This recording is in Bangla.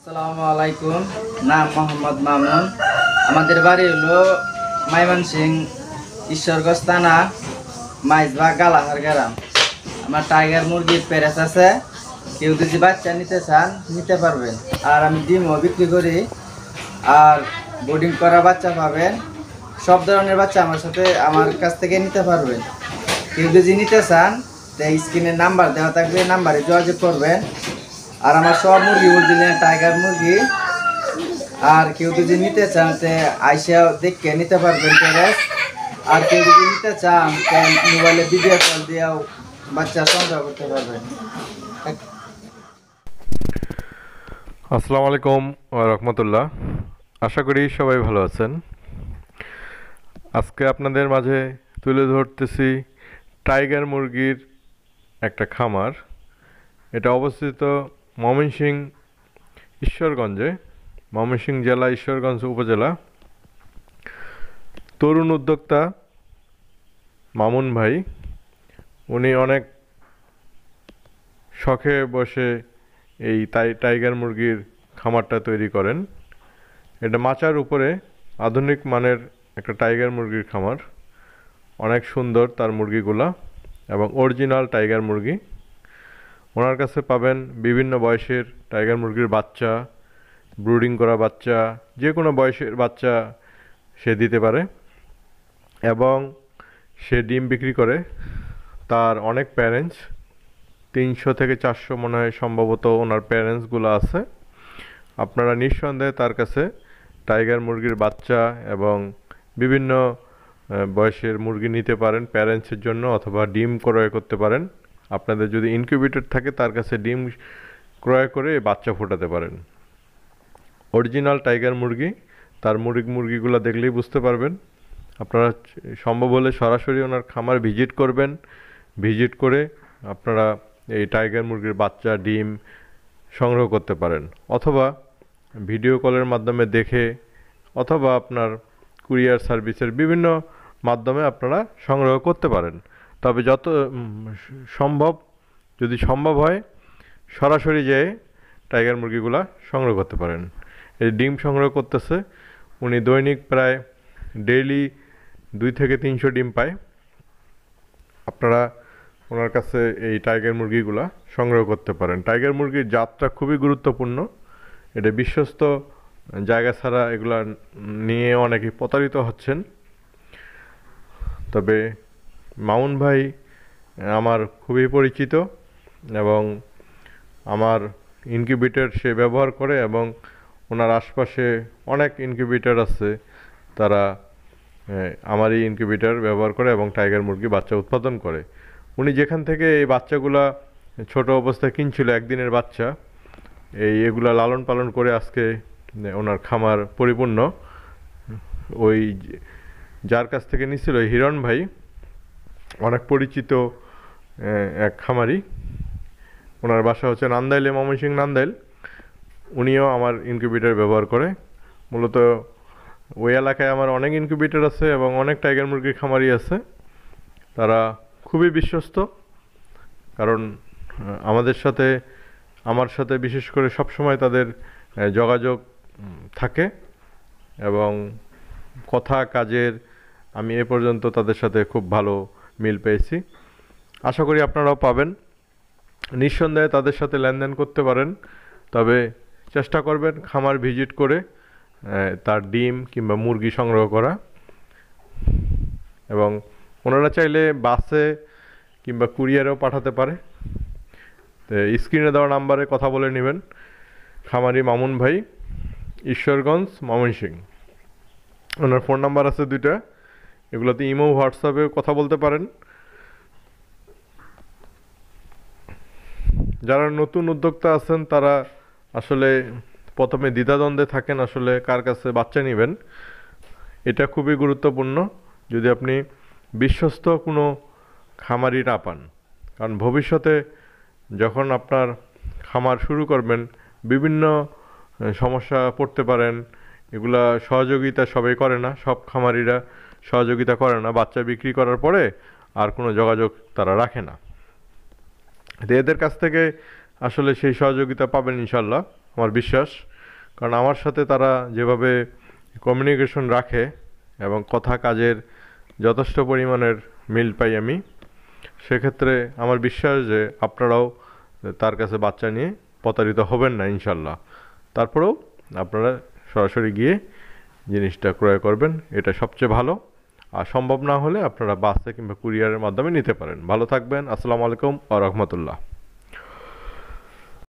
আসসালামু আলাইকুম নাম মোহাম্মদ মামুন আমাদের বাড়ি হলো মাইমান সিং ঈশ্বরগঞ্জ থানা মাইজবা গালাহার গ্রাম আমার টাইগার মুরগির প্যারেস আছে কেউ যদি বাচ্চা নিতে চান নিতে পারবেন আর আমি ডিমও বিক্রি করি আর বোর্ডিং করা বাচ্চা পাবেন সব ধরনের বাচ্চা আমার সাথে আমার কাছ থেকে নিতে পারবেন কেউ যদি নিতে চান তাই স্ক্রিনের নাম্বার দেওয়া থাকবে নাম্বারে যোগাযোগ করবেন আর আমার সব মুরগি অরিজিনাল টাইগার মুরগি আর কেউ যদি নিতে চান সে আইসা দেখে নিতে পারবেন আর কেউ যদি নিতে চান মোবাইলে ভিডিও কল দিয়েও বাচ্চা সঞ্চয় করতে পারবেন আসসালামু আলাইকুম রহমতুল্লাহ আশা করি সবাই ভালো আছেন আজকে আপনাদের মাঝে তুলে ধরতেছি টাইগার মুরগির একটা খামার এটা অবস্থিত ময়মনসিংহ ঈশ্বরগঞ্জে ময়মনসিংহ জেলা ঈশ্বরগঞ্জ উপজেলা তরুণ উদ্যোক্তা মামুন ভাই উনি অনেক শখে বসে এই টাই টাইগার মুরগির খামারটা তৈরি করেন এটা মাচার উপরে আধুনিক মানের একটা টাইগার মুরগির খামার অনেক সুন্দর তার মুরগিগুলা এবং অরিজিনাল টাইগার মুরগি ওনার কাছে পাবেন বিভিন্ন বয়সের টাইগার মুরগির বাচ্চা ব্রুডিং করা বাচ্চা যে কোনো বয়সের বাচ্চা সে দিতে পারে এবং সে ডিম বিক্রি করে তার অনেক প্যারেন্টস তিনশো থেকে চারশো মনে হয় সম্ভবত ওনার প্যারেন্টসগুলো আছে আপনারা নিঃসন্দেহে তার কাছে টাইগার মুরগির বাচ্চা এবং বিভিন্ন বয়সের মুরগি নিতে পারেন প্যারেন্টসের জন্য অথবা ডিম ক্রয় করতে পারেন আপনাদের যদি ইনকিউবেটর থাকে তার কাছে ডিম ক্রয় করে বাচ্চা ফোটাতে পারেন অরিজিনাল টাইগার মুরগি তার মুরগি মুরগিগুলো দেখলেই বুঝতে পারবেন আপনারা সম্ভব হলে সরাসরি ওনার খামার ভিজিট করবেন ভিজিট করে আপনারা এই টাইগার মুরগির বাচ্চা ডিম সংগ্রহ করতে পারেন অথবা ভিডিও কলের মাধ্যমে দেখে অথবা আপনার কুরিয়ার সার্ভিসের বিভিন্ন মাধ্যমে আপনারা সংগ্রহ করতে পারেন তবে যত সম্ভব যদি সম্ভব হয় সরাসরি যেয়ে টাইগার মুরগিগুলা সংগ্রহ করতে পারেন এই ডিম সংগ্রহ করতেছে উনি দৈনিক প্রায় ডেইলি দুই থেকে তিনশো ডিম পায় আপনারা ওনার কাছে এই টাইগার মুরগিগুলা সংগ্রহ করতে পারেন টাইগার মুরগির জাতটা খুবই গুরুত্বপূর্ণ এটা বিশ্বস্ত জায়গা ছাড়া এগুলা নিয়ে অনেকে প্রতারিত হচ্ছেন তবে মাউন ভাই আমার খুবই পরিচিত এবং আমার ইনকিউবেটার সে ব্যবহার করে এবং ওনার আশপাশে অনেক ইনকিউবেটার আছে তারা আমার এই ইনকিউবেটার ব্যবহার করে এবং টাইগার মুরগি বাচ্চা উৎপাদন করে উনি যেখান থেকে এই বাচ্চাগুলা ছোট অবস্থায় কিনছিল একদিনের বাচ্চা এই এগুলা লালন পালন করে আজকে ওনার খামার পরিপূর্ণ ওই যার কাছ থেকে নিছিল হিরণ ভাই অনেক পরিচিত এক খামারি ওনার বাসা হচ্ছে নান্দাইলে ময়মনসিং নান্দাইল উনিও আমার ইনকিউবেটার ব্যবহার করে মূলত ওই এলাকায় আমার অনেক ইনকিউবেটার আছে এবং অনেক টাইগার মুরগির খামারি আছে তারা খুবই বিশ্বস্ত কারণ আমাদের সাথে আমার সাথে বিশেষ করে সব সময় তাদের যোগাযোগ থাকে এবং কথা কাজের আমি এ পর্যন্ত তাদের সাথে খুব ভালো মিল পেয়েছি আশা করি আপনারাও পাবেন নিঃসন্দেহে তাদের সাথে লেনদেন করতে পারেন তবে চেষ্টা করবেন খামার ভিজিট করে তার ডিম কিংবা মুরগি সংগ্রহ করা এবং ওনারা চাইলে বাসে কিংবা কুরিয়ারেও পাঠাতে পারে স্ক্রিনে দেওয়া নাম্বারে কথা বলে নেবেন খামারি মামুন ভাই ঈশ্বরগঞ্জ সিং ওনার ফোন নাম্বার আছে দুইটা এগুলোতে ইমো হোয়াটসঅ্যাপে কথা বলতে পারেন যারা নতুন উদ্যোক্তা আছেন তারা আসলে প্রথমে দ্বিধাদ্বন্দ্বে থাকেন আসলে কার কাছে বাচ্চা নেবেন এটা খুবই গুরুত্বপূর্ণ যদি আপনি বিশ্বস্ত কোনো খামারি না পান কারণ ভবিষ্যতে যখন আপনার খামার শুরু করবেন বিভিন্ন সমস্যা পড়তে পারেন এগুলা সহযোগিতা সবাই করে না সব খামারিরা সহযোগিতা করে না বাচ্চা বিক্রি করার পরে আর কোনো যোগাযোগ তারা রাখে না তো এদের কাছ থেকে আসলে সেই সহযোগিতা পাবেন ইনশাল্লাহ আমার বিশ্বাস কারণ আমার সাথে তারা যেভাবে কমিউনিকেশন রাখে এবং কথা কাজের যথেষ্ট পরিমাণের মিল পাই আমি সেক্ষেত্রে আমার বিশ্বাস যে আপনারাও তার কাছে বাচ্চা নিয়ে প্রতারিত হবেন না ইনশাল্লাহ তারপরেও আপনারা সরাসরি গিয়ে জিনিসটা ক্রয় করবেন এটা সবচেয়ে ভালো আর সম্ভব না হলে আপনারা বাসে কিংবা কুরিয়ারের মাধ্যমে নিতে পারেন ভালো থাকবেন আসসালামু আলাইকুম আ রহমতুল্লাহ